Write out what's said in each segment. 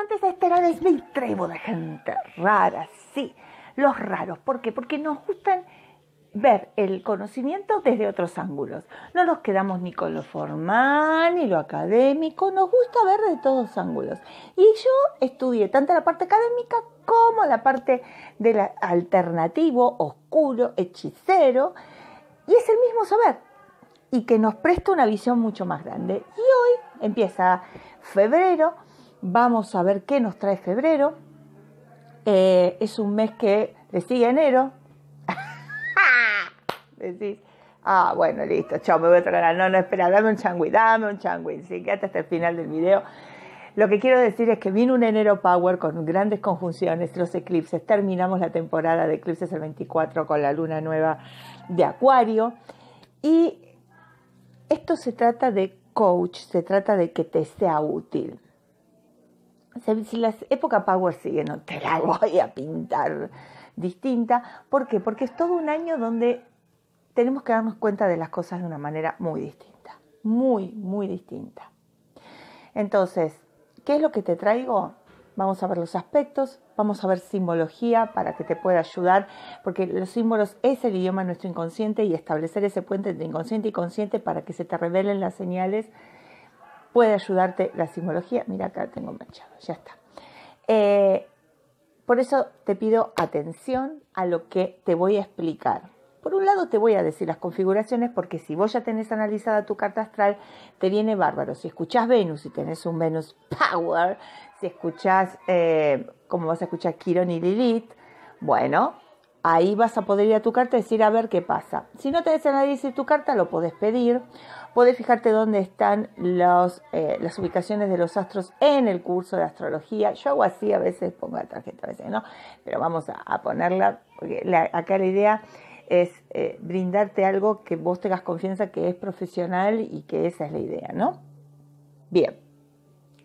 antes de esperar este es mi tribu de gente rara, sí, los raros. ¿Por qué? Porque nos gustan ver el conocimiento desde otros ángulos. No nos quedamos ni con lo formal ni lo académico, nos gusta ver de todos ángulos. Y yo estudié tanto la parte académica como la parte del alternativo, oscuro, hechicero, y es el mismo saber y que nos presta una visión mucho más grande. Y hoy empieza febrero Vamos a ver qué nos trae febrero. Eh, es un mes que le sigue enero. ah, bueno, listo, chao, me voy a otro No, no, espera, dame un changui, dame un changui. Sí, quédate hasta el final del video. Lo que quiero decir es que vino un enero power con grandes conjunciones, los eclipses. Terminamos la temporada de eclipses el 24 con la luna nueva de Acuario. Y esto se trata de coach, se trata de que te sea útil si la época Power sigue, no te la voy a pintar distinta. ¿Por qué? Porque es todo un año donde tenemos que darnos cuenta de las cosas de una manera muy distinta. Muy, muy distinta. Entonces, ¿qué es lo que te traigo? Vamos a ver los aspectos, vamos a ver simbología para que te pueda ayudar, porque los símbolos es el idioma de nuestro inconsciente y establecer ese puente entre inconsciente y consciente para que se te revelen las señales puede ayudarte la simbología. Mira, acá tengo manchado, ya está. Eh, por eso te pido atención a lo que te voy a explicar. Por un lado te voy a decir las configuraciones porque si vos ya tenés analizada tu carta astral, te viene bárbaro. Si escuchás Venus, y tenés un Venus Power, si escuchás, eh, como vas a escuchar Quirón y Lilith, bueno, Ahí vas a poder ir a tu carta y decir a ver qué pasa. Si no te dice nadie si tu carta, lo podés pedir. Podés fijarte dónde están eh, las ubicaciones de los astros en el curso de astrología. Yo hago así, a veces pongo la tarjeta, a veces no. Pero vamos a, ponerla, porque acá la idea es eh, brindarte algo que vos tengas confianza que es profesional y que esa es la idea, ¿no? Bien.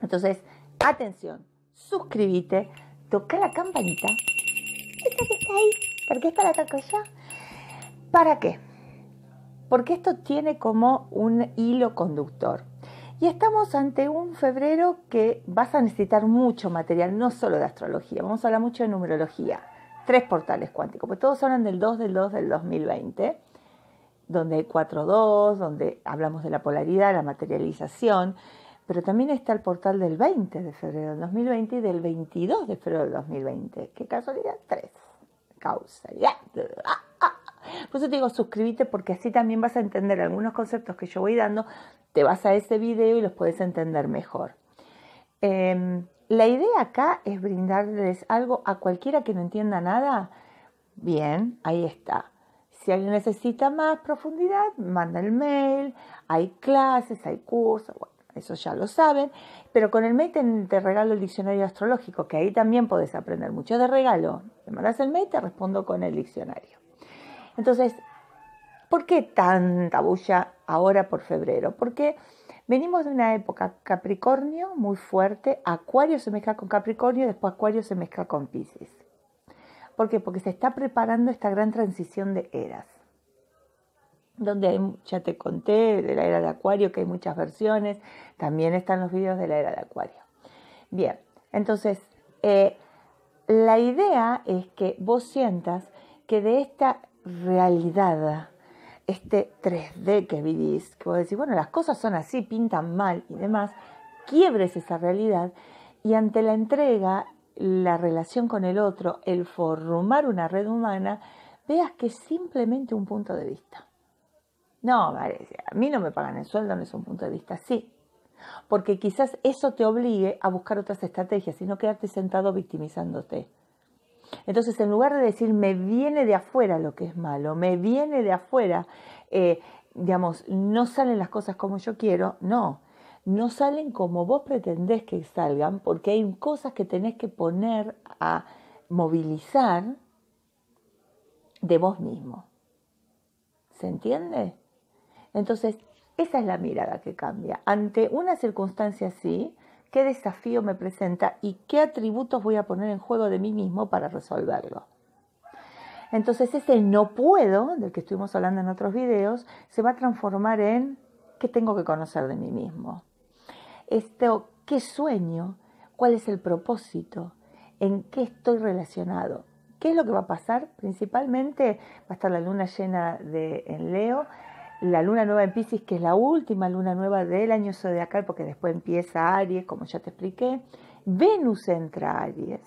Entonces, atención, suscríbete, toca la campanita. que está ahí ¿Por qué está la caco ¿Para qué? Porque esto tiene como un hilo conductor. Y estamos ante un febrero que vas a necesitar mucho material, no solo de astrología, vamos a hablar mucho de numerología. Tres portales cuánticos, porque todos hablan del 2 del 2 del 2020, donde hay 4-2, donde hablamos de la polaridad, la materialización, pero también está el portal del 20 de febrero del 2020 y del 22 de febrero del 2020. ¿Qué casualidad? Tres causa. Por eso te digo, suscríbete porque así también vas a entender algunos conceptos que yo voy dando, te vas a ese video y los puedes entender mejor. Em, la idea acá es brindarles algo a cualquiera que no entienda nada. Bien, ahí está. Si alguien necesita más profundidad, manda el mail, hay clases, hay cursos eso ya lo saben, pero con el mail te, regalo el diccionario astrológico, que ahí también podés aprender mucho de regalo. Te mandas el mail, te respondo con el diccionario. Entonces, ¿por qué tanta bulla ahora por febrero? Porque venimos de una época Capricornio muy fuerte, Acuario se mezcla con Capricornio, después Acuario se mezcla con Pisces. ¿Por qué? Porque se está preparando esta gran transición de eras donde ya te conté de la era de acuario, que hay muchas versiones, también están los vídeos de la era de acuario. Bien, entonces, eh, la idea es que vos sientas que de esta realidad, este 3D que vivís, que vos decís, bueno, las cosas son así, pintan mal y demás, quiebres esa realidad y ante la entrega, la relación con el otro, el formar una red humana, veas que es simplemente un punto de vista no, a mí no me pagan el sueldo no es un punto de vista así. Porque quizás eso te obligue a buscar otras estrategias y no quedarte sentado victimizándote. Entonces, en lugar de decir me viene de afuera lo que es malo, me viene de afuera, eh, digamos, no salen las cosas como yo quiero, no, no salen como vos pretendés que salgan, porque hay cosas que tenés que poner a movilizar de vos mismo. ¿Se entiende? Entonces, esa es la mirada que cambia. Ante una circunstancia así, ¿qué desafío me presenta y qué atributos voy a poner en juego de mí mismo para resolverlo? Entonces ese no puedo, del que estuvimos hablando en otros videos, se va a transformar en qué tengo que conocer de mí mismo. Esto, qué sueño, cuál es el propósito, en qué estoy relacionado. ¿Qué es lo que va a pasar? Principalmente va a estar la luna llena de, en Leo la luna nueva en Pisces, que es la última luna nueva del año zodiacal, porque después empieza Aries, como ya te expliqué. Venus entra a Aries,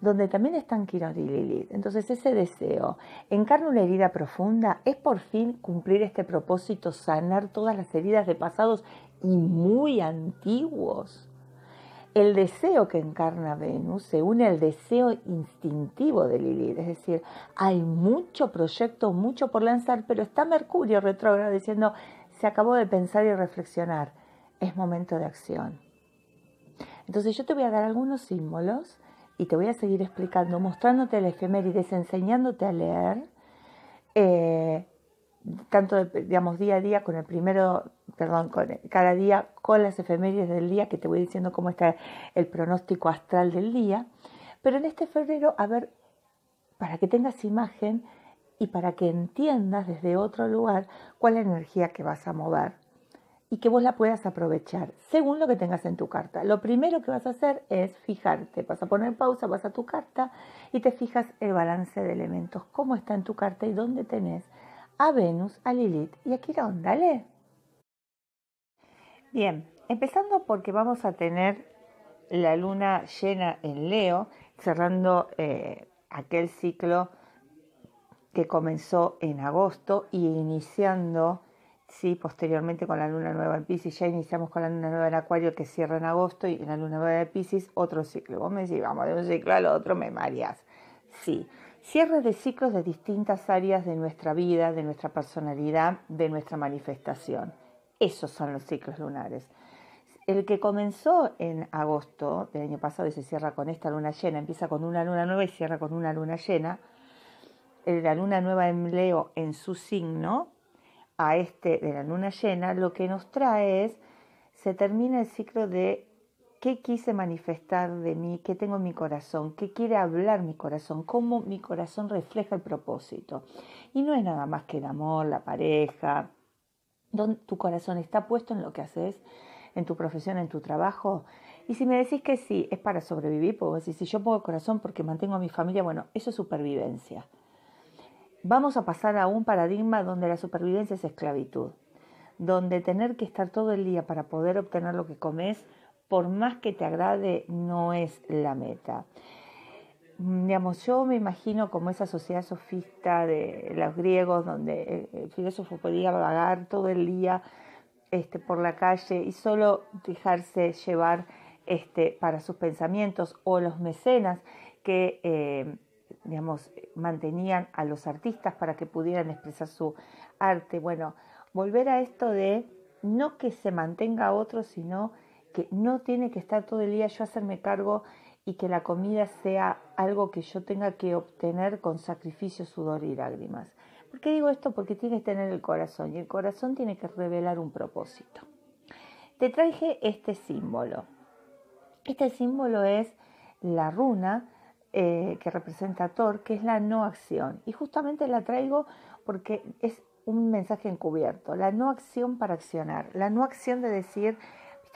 donde también están Quirón y Lilith. Entonces ese deseo, encarna una herida profunda, es por fin cumplir este propósito, sanar todas las heridas de pasados y muy antiguos el deseo que encarna Venus se une al deseo instintivo de Lilith, es decir, hay mucho proyecto, mucho por lanzar, pero está Mercurio retrógrado diciendo, se acabó de pensar y reflexionar, es momento de acción. Entonces yo te voy a dar algunos símbolos y te voy a seguir explicando, mostrándote la efemérides, enseñándote a leer, eh, tanto, digamos, día a día con el primero, perdón, con, cada día con las efemérides del día, que te voy diciendo cómo está el pronóstico astral del día. Pero en este febrero, a ver, para que tengas imagen y para que entiendas desde otro lugar cuál la energía que vas a mover y que vos la puedas aprovechar según lo que tengas en tu carta. Lo primero que vas a hacer es fijarte, vas a poner pausa, vas a tu carta y te fijas el balance de elementos, cómo está en tu carta y dónde tenés a Venus, a Lilith y a Quirón. Dale. Bien, empezando porque vamos a tener la luna llena en Leo, cerrando eh, aquel ciclo que comenzó en agosto y iniciando, sí, posteriormente con la luna nueva en Pisces, ya iniciamos con la luna nueva en Acuario que cierra en agosto y en la luna nueva en Pisces otro ciclo. Vos me decís, vamos de un ciclo al otro, me mareas. Sí, Cierre de ciclos de distintas áreas de nuestra vida, de nuestra personalidad, de nuestra manifestación. Esos son los ciclos lunares. El que comenzó en agosto del año pasado y se cierra con esta luna llena, empieza con una luna nueva y cierra con una luna llena. Eh, la luna nueva en Leo en su signo, a este de la luna llena, lo que nos trae es, se termina el ciclo de qué quise manifestar de mí, qué tengo en mi corazón, qué quiere hablar mi corazón, cómo mi corazón refleja el propósito. Y no es nada más que el amor, la pareja, tu corazón está puesto en lo que haces, en tu profesión, en tu trabajo. Y si me decís que sí, es para sobrevivir, puedo decir, si yo pongo corazón porque mantengo a mi familia, bueno, eso es supervivencia. Vamos a pasar a un paradigma donde la supervivencia es esclavitud, donde tener que estar todo el día para poder obtener lo que comes, por más que te agrade, no es la meta. Mm, digamos, yo me imagino como esa sociedad sofista de los griegos, donde el filósofo podía vagar todo el día este, por la calle y solo dejarse llevar este, para sus pensamientos, o los mecenas que eh, digamos, mantenían a los artistas para que pudieran expresar su arte. Bueno, volver a esto de no que se mantenga otro, sino que no tiene que estar todo el día yo hacerme cargo y que la comida sea algo que yo tenga que obtener con sacrificio, sudor y lágrimas. ¿Por qué digo esto? Porque tienes que tener el corazón y el corazón tiene que revelar un propósito. Te traje este símbolo. Este símbolo es la runa eh, que representa a Thor, que es la no acción. Y justamente la traigo porque es un mensaje encubierto, la no acción para accionar, la no acción de decir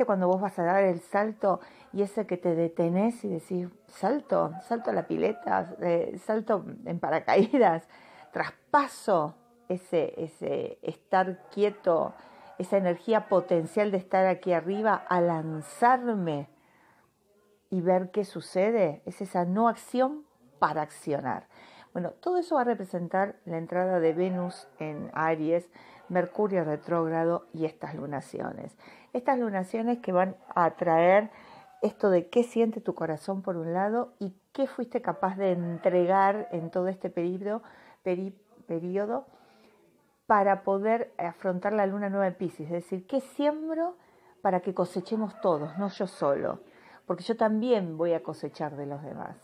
cuando vos vas a dar el salto y ese que te detenés y decís, salto, salto a la pileta, eh, salto en paracaídas, traspaso ese, ese estar quieto, esa energía potencial de estar aquí arriba a lanzarme y ver qué sucede? Es esa no acción para accionar. Bueno, todo eso va a representar la entrada de Venus en Aries, Mercurio retrógrado y estas lunaciones. Estas lunaciones que van a traer esto de qué siente tu corazón por un lado y qué fuiste capaz de entregar en todo este periodo, para poder afrontar la luna nueva en Pisces. Es decir, qué siembro para que cosechemos todos, no yo solo, porque yo también voy a cosechar de los demás.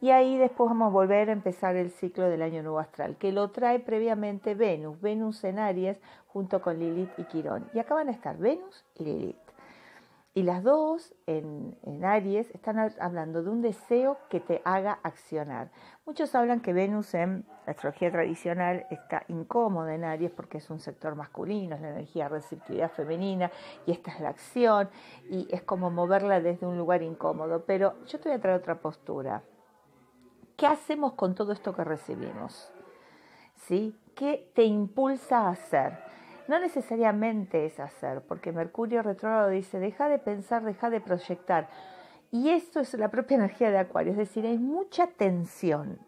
Y ahí después vamos a volver a empezar el ciclo del año nuevo astral, que lo trae previamente Venus. Venus en Aries junto con Lilith y Quirón. Y acá van a estar Venus y Lilith. Y las dos en, Aries están hablando de un deseo que te haga accionar. Muchos hablan que Venus en la astrología tradicional está incómoda en Aries porque es un sector masculino, es la energía receptividad femenina y esta es la acción y es como moverla desde un lugar incómodo. Pero yo te voy a traer otra postura. ¿Qué hacemos con todo esto que recibimos? ¿Sí? ¿Qué te impulsa a hacer? No necesariamente es hacer, porque Mercurio retrógrado dice, deja de pensar, deja de proyectar. Y esto es la propia energía de Acuario, es decir, hay mucha tensión.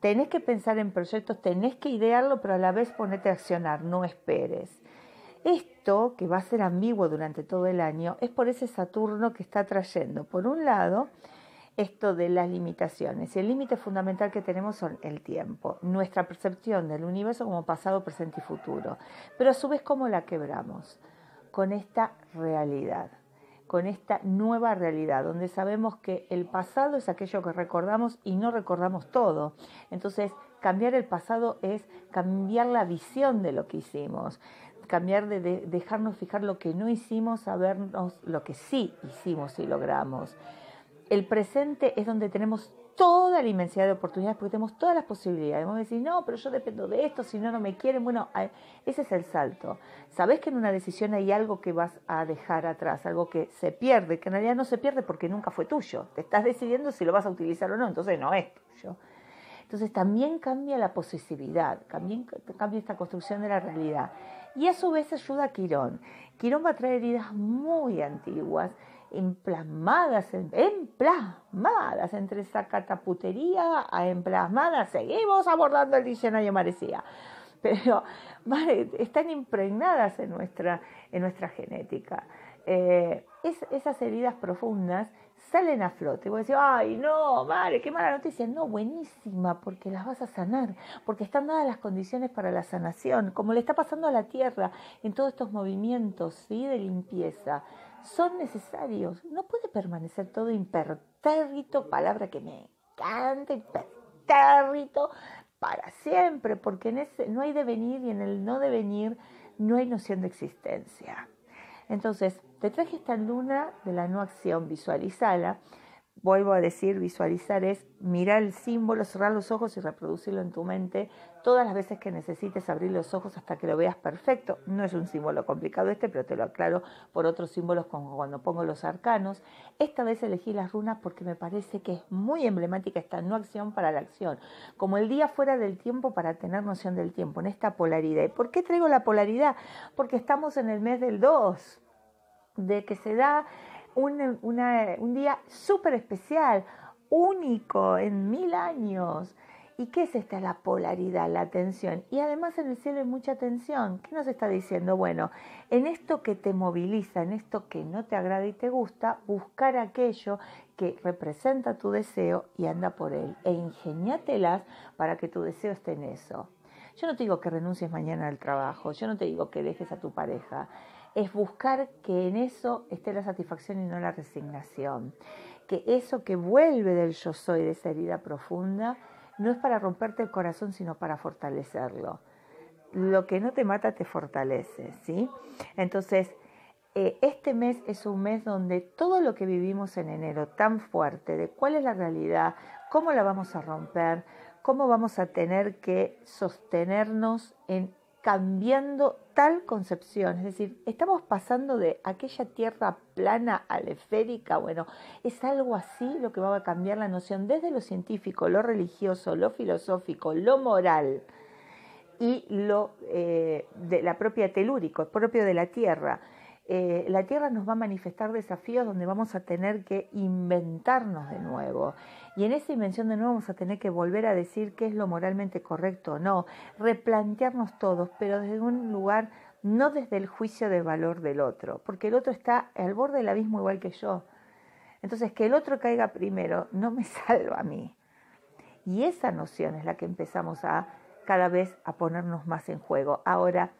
Tenés que pensar en proyectos, tenés que idearlo, pero a la vez ponete a accionar, no esperes. Esto, que va a ser ambiguo durante todo el año, es por ese Saturno que está trayendo, por un lado, esto de las limitaciones. Y el límite fundamental que tenemos son el tiempo, nuestra percepción del universo como pasado, presente y futuro, pero a su vez cómo la quebramos con esta realidad con esta nueva realidad, donde sabemos que el pasado es aquello que recordamos y no recordamos todo. Entonces, cambiar el pasado es cambiar la visión de lo que hicimos, cambiar de, dejarnos fijar lo que no hicimos, a vernos lo que sí hicimos y logramos el presente es donde tenemos toda la inmensidad de oportunidades porque tenemos todas las posibilidades. Vamos decir, no, pero yo dependo de esto, si no, no me quieren. Bueno, ese es el salto. Sabes que en una decisión hay algo que vas a dejar atrás, algo que se pierde, que en realidad no se pierde porque nunca fue tuyo. Te estás decidiendo si lo vas a utilizar o no, entonces no es tuyo. Entonces también cambia la posesividad, también cambia esta construcción de la realidad. Y a su vez ayuda a Quirón. Quirón va a traer heridas muy antiguas emplasmadas, emplasmadas entre esa cataputería a emplasmadas. Seguimos abordando el diccionario Marecía. Pero están impregnadas en nuestra, en nuestra genética. Eh, esas heridas profundas salen a flote. Y a decir... ay, no, madre, qué mala noticia. No, buenísima, porque las vas a sanar, porque están dadas las condiciones para la sanación, como le está pasando a la Tierra en todos estos movimientos ¿sí? de limpieza son necesarios. No puede permanecer todo impertérrito, palabra que me encanta, impertérrito, para siempre, porque en ese no hay devenir y en el no devenir no hay noción de existencia. Entonces, te traje esta luna de la no acción, visualizada, vuelvo a decir, visualizar es mirar el símbolo, cerrar los ojos y reproducirlo en tu mente todas las veces que necesites abrir los ojos hasta que lo veas perfecto. No es un símbolo complicado este, pero te lo aclaro por otros símbolos como cuando pongo los arcanos. Esta vez elegí las runas porque me parece que es muy emblemática esta no acción para la acción, como el día fuera del tiempo para tener noción del tiempo, en esta polaridad. ¿Y por qué traigo la polaridad? Porque estamos en el mes del 2, de que se da un, día súper especial, único en mil años. ¿Y qué es esta? La polaridad, la tensión. Y además en el cielo hay mucha tensión. ¿Qué nos está diciendo? Bueno, en esto que te moviliza, en esto que no te agrada y te gusta, buscar aquello que representa tu deseo y anda por él. E ingeniátelas para que tu deseo esté en eso. Yo no te digo que renuncies mañana al trabajo, yo no te digo que dejes a tu pareja es buscar que en eso esté la satisfacción y no la resignación. Que eso que vuelve del yo soy, de esa herida profunda, no es para romperte el corazón, sino para fortalecerlo. Lo que no te mata te fortalece, ¿sí? Entonces, eh, este mes es un mes donde todo lo que vivimos en enero tan fuerte, de cuál es la realidad, cómo la vamos a romper, cómo vamos a tener que sostenernos en cambiando tal concepción, es decir, estamos pasando de aquella tierra plana a la esférica, bueno, es algo así lo que va a cambiar la noción desde lo científico, lo religioso, lo filosófico, lo moral y lo eh, de la propia telúrico, propio de la tierra. Eh, la Tierra nos va a manifestar desafíos donde vamos a tener que inventarnos de nuevo. Y en esa invención de nuevo vamos a tener que volver a decir qué es lo moralmente correcto o no, replantearnos todos, pero desde un lugar, no desde el juicio de valor del otro, porque el otro está al borde del abismo igual que yo. Entonces, que el otro caiga primero no me salva a mí. Y esa noción es la que empezamos a cada vez a ponernos más en juego. Ahora,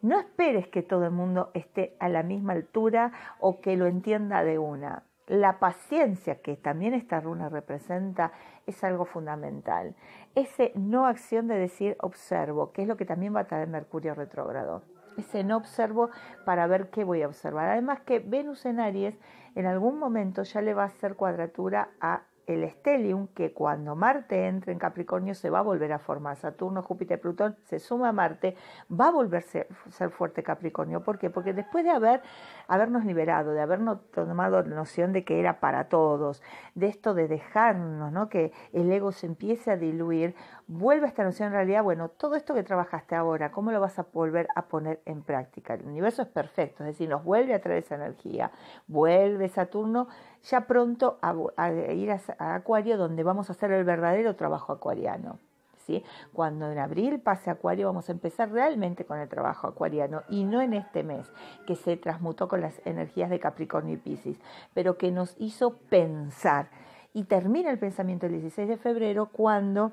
no esperes que todo el mundo esté a la misma altura o que lo entienda de una. La paciencia que también esta runa representa es algo fundamental. Ese no acción de decir observo, que es lo que también va a traer Mercurio retrógrado. Ese no observo para ver qué voy a observar. Además que Venus en Aries en algún momento ya le va a hacer cuadratura a el estelium, que cuando Marte entre en Capricornio se va a volver a formar. Saturno, Júpiter, Plutón se suma a Marte, va a volverse a ser fuerte Capricornio. ¿Por qué? Porque después de haber, habernos liberado, de habernos tomado la noción de que era para todos, de esto de dejarnos, ¿no? que el ego se empiece a diluir, vuelve esta noción en realidad, bueno, todo esto que trabajaste ahora, ¿cómo lo vas a volver a poner en práctica? El universo es perfecto, es decir, nos vuelve a traer esa energía, vuelve Saturno ya pronto a, ir a, Acuario, donde vamos a hacer el verdadero trabajo acuariano. ¿sí? Cuando en abril pase Acuario, vamos a empezar realmente con el trabajo acuariano y no en este mes, que se transmutó con las energías de Capricornio y Pisces, pero que nos hizo pensar. Y termina el pensamiento el 16 de febrero cuando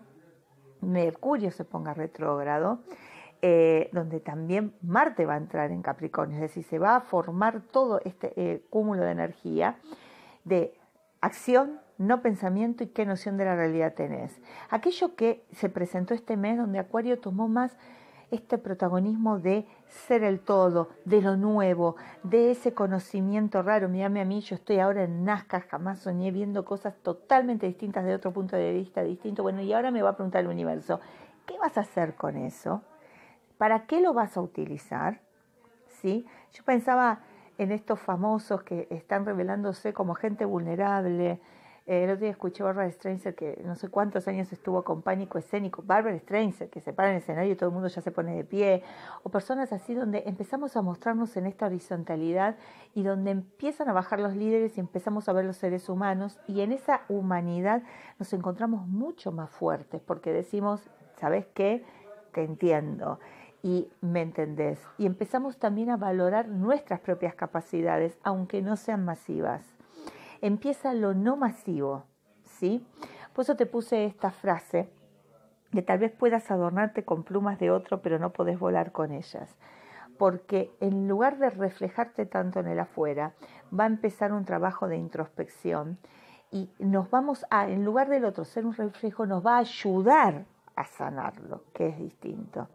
Mercurio se ponga retrógrado. Eh, donde también Marte va a entrar en Capricornio, es decir, se va a formar todo este eh, cúmulo de energía de acción, no pensamiento y qué noción de la realidad tenés. Aquello que se presentó este mes donde Acuario tomó más este protagonismo de ser el todo, de lo nuevo, de ese conocimiento raro. Mírame a mí, yo estoy ahora en Nazca, jamás soñé viendo cosas totalmente distintas de otro punto de vista distinto. Bueno, y ahora me va a preguntar el universo, ¿qué vas a hacer con eso? ¿Para qué lo vas a utilizar? ¿Sí? Yo pensaba, en estos famosos que están revelándose como gente vulnerable. Eh, el otro día escuché a Barbara Streisand, que no sé cuántos años estuvo con pánico escénico. Barbara Streisand, que se para en el escenario y todo el mundo ya se pone de pie. O personas así donde empezamos a mostrarnos en esta horizontalidad y donde empiezan a bajar los líderes y empezamos a ver los seres humanos. Y en esa humanidad nos encontramos mucho más fuertes porque decimos, ¿sabes qué? Te entiendo y me entendés. Y empezamos también a valorar nuestras propias capacidades, aunque no sean masivas. Empieza lo no masivo, ¿sí? Por eso te puse esta frase, que tal vez puedas adornarte con plumas de otro, pero no podés volar con ellas. Porque en lugar de reflejarte tanto en el afuera, va a empezar un trabajo de introspección y nos vamos a, en lugar del otro ser un reflejo, nos va a ayudar a sanarlo, que es distinto.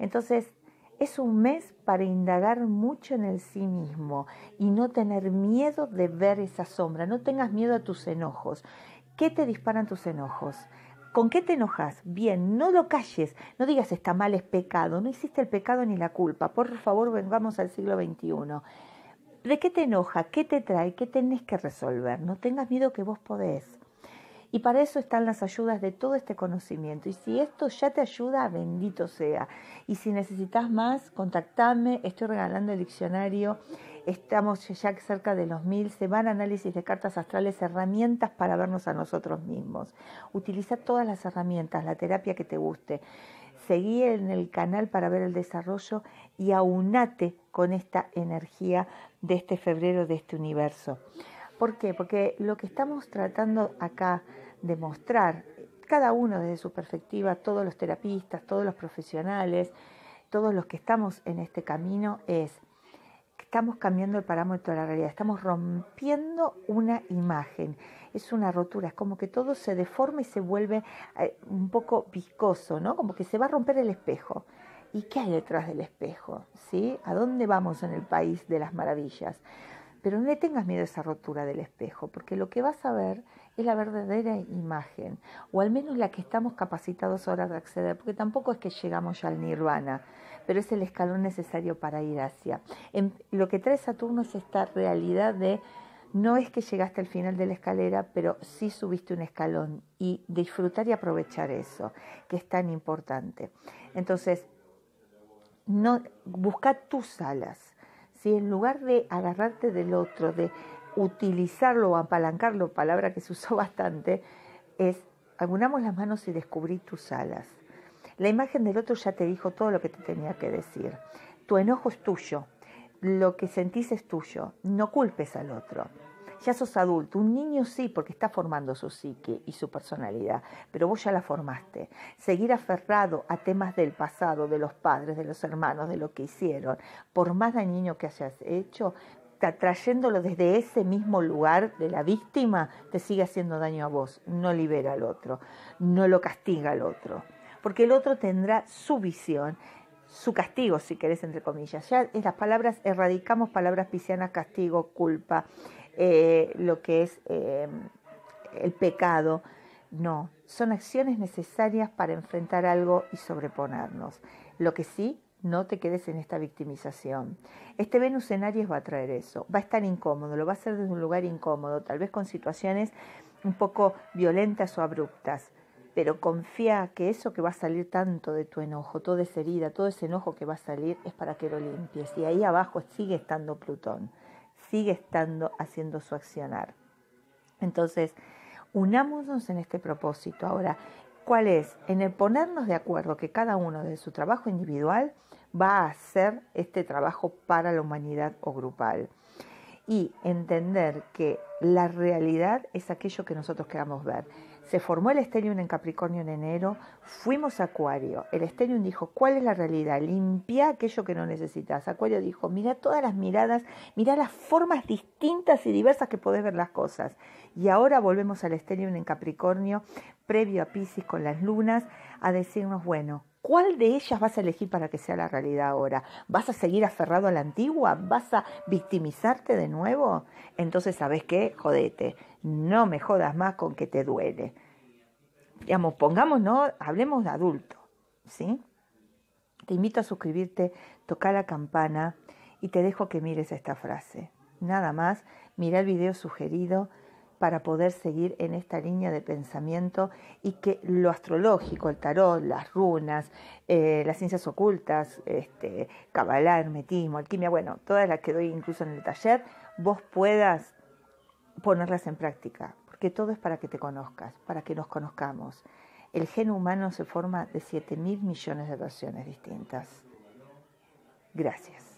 Entonces, es un mes para indagar mucho en el sí mismo y no tener miedo de ver esa sombra, no tengas miedo a tus enojos. ¿Qué te disparan tus enojos? ¿Con qué te enojas? Bien, no lo calles, no digas está mal, es pecado, no hiciste el pecado ni la culpa. Por favor, vengamos al siglo XXI. ¿De qué te enoja? ¿Qué te trae? ¿Qué tenés que resolver? No tengas miedo que vos podés. Y para eso están las ayudas de todo este conocimiento. Y si esto ya te ayuda, bendito sea. Y si necesitas más, contactame. Estoy regalando el diccionario. Estamos ya cerca de los mil. Se van análisis de cartas astrales, herramientas para vernos a nosotros mismos. Utiliza todas las herramientas, la terapia que te guste. Seguí en el canal para ver el desarrollo y aunate con esta energía de este febrero, de este universo. ¿Por qué? Porque lo que estamos tratando acá de mostrar, cada uno desde su perspectiva, todos los terapistas, todos los profesionales, todos los que estamos en este camino, es que estamos cambiando el parámetro de la realidad, estamos rompiendo una imagen. Es una rotura, es como que todo se deforma y se vuelve eh, un poco viscoso, ¿no? Como que se va a romper el espejo. ¿Y qué hay detrás del espejo? ¿Sí? ¿A dónde vamos en el país de las maravillas? Pero no le tengas miedo a esa rotura del espejo, porque lo que vas a ver es la verdadera imagen, o al menos la que estamos capacitados ahora de acceder, porque tampoco es que llegamos ya al nirvana, pero es el escalón necesario para ir hacia. lo que trae Saturno es esta realidad de no es que llegaste al final de la escalera, pero sí subiste un escalón y disfrutar y aprovechar eso, que es tan importante. Entonces, no, busca tus alas si en lugar de agarrarte del otro, de utilizarlo o apalancarlo, palabra que se usó bastante, es agunamos las manos y descubrí tus alas. La imagen del otro ya te dijo todo lo que te tenía que decir. Tu enojo es tuyo, lo que sentís es tuyo, no culpes al otro ya sos adulto. Un niño sí, porque está formando su psique y su personalidad, pero vos ya la formaste. Seguir aferrado a temas del pasado, de los padres, de los hermanos, de lo que hicieron, por más dañino que hayas hecho, trayéndolo desde ese mismo lugar de la víctima, te sigue haciendo daño a vos. No libera al otro, no lo castiga al otro, porque el otro tendrá su visión su castigo, si querés, entre comillas. Ya en las palabras erradicamos palabras pisianas, castigo, culpa, eh, lo que es eh, el pecado. No, son acciones necesarias para enfrentar algo y sobreponernos. Lo que sí, no te quedes en esta victimización. Este Venus en Aries va a traer eso, va a estar incómodo, lo va a hacer desde un lugar incómodo, tal vez con situaciones un poco violentas o abruptas, pero confía que eso que va a salir tanto de tu enojo, toda esa herida, todo ese enojo que va a salir es para que lo limpies. Y ahí abajo sigue estando Plutón sigue estando haciendo su accionar. Entonces, unámonos en este propósito. Ahora, ¿cuál es? En el ponernos de acuerdo que cada uno de su trabajo individual va a hacer este trabajo para la humanidad o grupal. Y entender que la realidad es aquello que nosotros queramos ver. Se formó el Stellium en Capricornio en enero, fuimos a Acuario. El Stellium dijo, ¿cuál es la realidad? Limpia aquello que no necesitas. Acuario dijo, mira todas las miradas, mira las formas distintas y diversas que podés ver las cosas. Y ahora volvemos al Stellium en Capricornio, previo a Pisces con las lunas, a decirnos, bueno, ¿Cuál de ellas vas a elegir para que sea la realidad ahora? ¿Vas a seguir aferrado a la antigua? ¿Vas a victimizarte de nuevo? Entonces, ¿sabes qué? Jodete, no me jodas más con que te duele. Digamos, pongámonos, hablemos de adulto, ¿sí? Te invito a suscribirte, toca la campana y te dejo que mires esta frase. Nada más, mira el video sugerido para poder seguir en esta línea de pensamiento y que lo astrológico, el tarot, las runas, eh, las ciencias ocultas, este, Kabbalah, hermetismo, alquimia, bueno, todas las que doy incluso en el taller, vos puedas ponerlas en práctica, porque todo es para que te conozcas, para que nos conozcamos. El gen humano se forma de 7 mil millones de versiones distintas. Gracias.